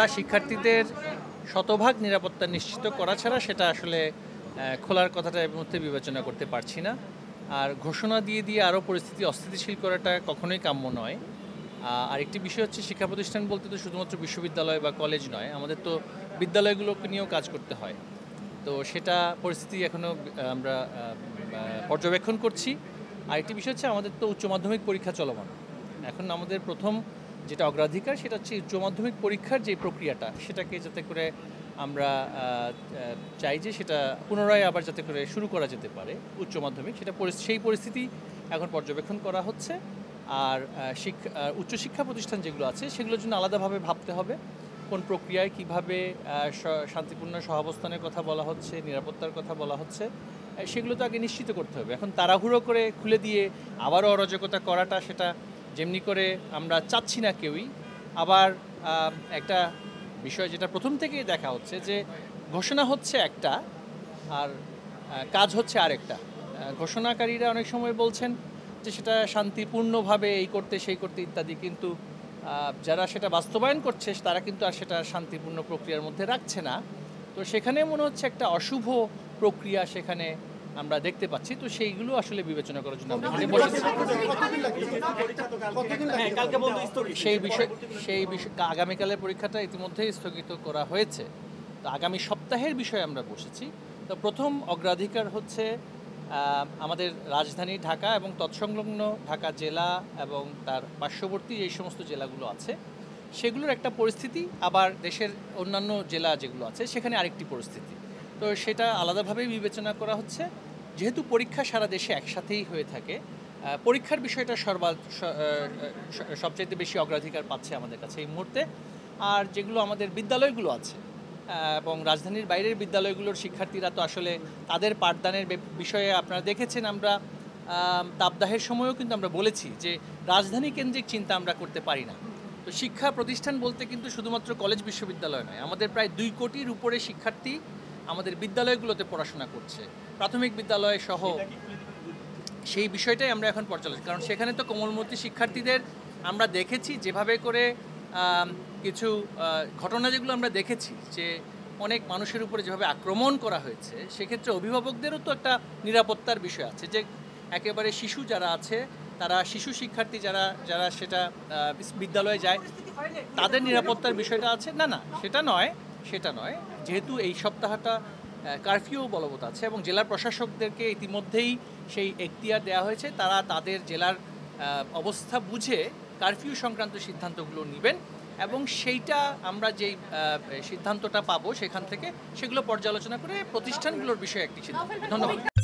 আমরা শিক্ষার্থীদের শতভাগ নিরাপত্তা নিশ্চিত করা ছাড়া সেটা আসলে খোলার কথাটা এর মধ্যে বিবেচনা করতে পারছি না আর ঘোষণা দিয়ে দিয়ে আরও পরিস্থিতি অস্থিতিশীল করাটা কখনোই কাম্য নয় আরেকটি বিষয় হচ্ছে শিক্ষা প্রতিষ্ঠান বলতে তো শুধুমাত্র বিশ্ববিদ্যালয় বা কলেজ নয় আমাদের তো বিদ্যালয়গুলোকে নিয়েও কাজ করতে হয় তো সেটা পরিস্থিতি এখনও আমরা পর্যবেক্ষণ করছি আর একটি বিষয় হচ্ছে আমাদের তো উচ্চ মাধ্যমিক পরীক্ষা চলমান এখন আমাদের প্রথম যেটা অগ্রাধিকার সেটা হচ্ছে উচ্চ মাধ্যমিক পরীক্ষার যে প্রক্রিয়াটা সেটাকে যাতে করে আমরা চাই যে সেটা পুনরায় আবার যাতে করে শুরু করা যেতে পারে উচ্চ মাধ্যমিক সেটা সেই পরিস্থিতি এখন পর্যবেক্ষণ করা হচ্ছে আর শিক্ষা উচ্চশিক্ষা প্রতিষ্ঠান যেগুলো আছে সেগুলোর জন্য আলাদাভাবে ভাবতে হবে কোন প্রক্রিয়ায় কিভাবে শান্তিপূর্ণ সহাবস্থানের কথা বলা হচ্ছে নিরাপত্তার কথা বলা হচ্ছে সেগুলো তো আগে নিশ্চিত করতে হবে এখন তাড়াহুড়ো করে খুলে দিয়ে আবারও অরাজকতা করাটা সেটা যেমনি করে আমরা চাচ্ছি না কেউই আবার একটা বিষয় যেটা প্রথম থেকেই দেখা হচ্ছে যে ঘোষণা হচ্ছে একটা আর কাজ হচ্ছে আরেকটা ঘোষণাকারীরা অনেক সময় বলছেন যে সেটা শান্তিপূর্ণভাবে এই করতে সেই করতে ইত্যাদি কিন্তু যারা সেটা বাস্তবায়ন করছে তারা কিন্তু আর সেটা শান্তিপূর্ণ প্রক্রিয়ার মধ্যে রাখছে না তো সেখানে মনে হচ্ছে একটা অশুভ প্রক্রিয়া সেখানে আমরা দেখতে পাচ্ছি তো সেইগুলো আসলে বিবেচনা করার জন্য হ্যাঁ, সেই বিষয় সেই বিষয় আগামীকালের পরীক্ষাটা ইতিমধ্যে স্থগিত করা হয়েছে তো আগামী সপ্তাহের বিষয়ে আমরা বসেছি তো প্রথম অগ্রাধিকার হচ্ছে আমাদের রাজধানী ঢাকা এবং তৎসংলগ্ন ঢাকা জেলা এবং তার পার্শ্ববর্তী এই সমস্ত জেলাগুলো আছে সেগুলোর একটা পরিস্থিতি আবার দেশের অন্যান্য জেলা যেগুলো আছে সেখানে আরেকটি পরিস্থিতি তো সেটা আলাদাভাবেই বিবেচনা করা হচ্ছে যেহেতু পরীক্ষা সারা দেশে একসাথেই হয়ে থাকে পরীক্ষার বিষয়টা সর্বা সবচাইতে বেশি অগ্রাধিকার পাচ্ছে আমাদের কাছে এই মুহূর্তে আর যেগুলো আমাদের বিদ্যালয়গুলো আছে এবং রাজধানীর বাইরের বিদ্যালয়গুলোর শিক্ষার্থীরা তো আসলে তাদের পাঠদানের বিষয়ে আপনারা দেখেছেন আমরা তাপদাহের সময়ও কিন্তু আমরা বলেছি যে রাজধানী কেন্দ্রিক চিন্তা আমরা করতে পারি না তো শিক্ষা প্রতিষ্ঠান বলতে কিন্তু শুধুমাত্র কলেজ বিশ্ববিদ্যালয় নয় আমাদের প্রায় দুই কোটির উপরে শিক্ষার্থী আমাদের বিদ্যালয়গুলোতে পড়াশোনা করছে প্রাথমিক বিদ্যালয় সহ সেই বিষয়টাই আমরা এখন পর্যালোচনা কারণ সেখানে তো কোমলমূর্তি শিক্ষার্থীদের আমরা দেখেছি যেভাবে করে কিছু ঘটনা যেগুলো আমরা দেখেছি যে অনেক মানুষের উপরে যেভাবে আক্রমণ করা হয়েছে সেক্ষেত্রে অভিভাবকদেরও তো একটা নিরাপত্তার বিষয় আছে যে একেবারে শিশু যারা আছে তারা শিশু শিক্ষার্থী যারা যারা সেটা বিদ্যালয়ে যায় তাদের নিরাপত্তার বিষয়টা আছে না না সেটা নয় সেটা নয় যেহেতু এই সপ্তাহটা কারফিউ বলবৎ আছে এবং জেলার প্রশাসকদেরকে ইতিমধ্যেই সেই এখতিয়ার দেওয়া হয়েছে তারা তাদের জেলার অবস্থা বুঝে কারফিউ সংক্রান্ত সিদ্ধান্তগুলো নেবেন এবং সেইটা আমরা যেই সিদ্ধান্তটা পাবো সেখান থেকে সেগুলো পর্যালোচনা করে প্রতিষ্ঠানগুলোর বিষয়ে একটি সিদ্ধান্ত ধন্যবাদ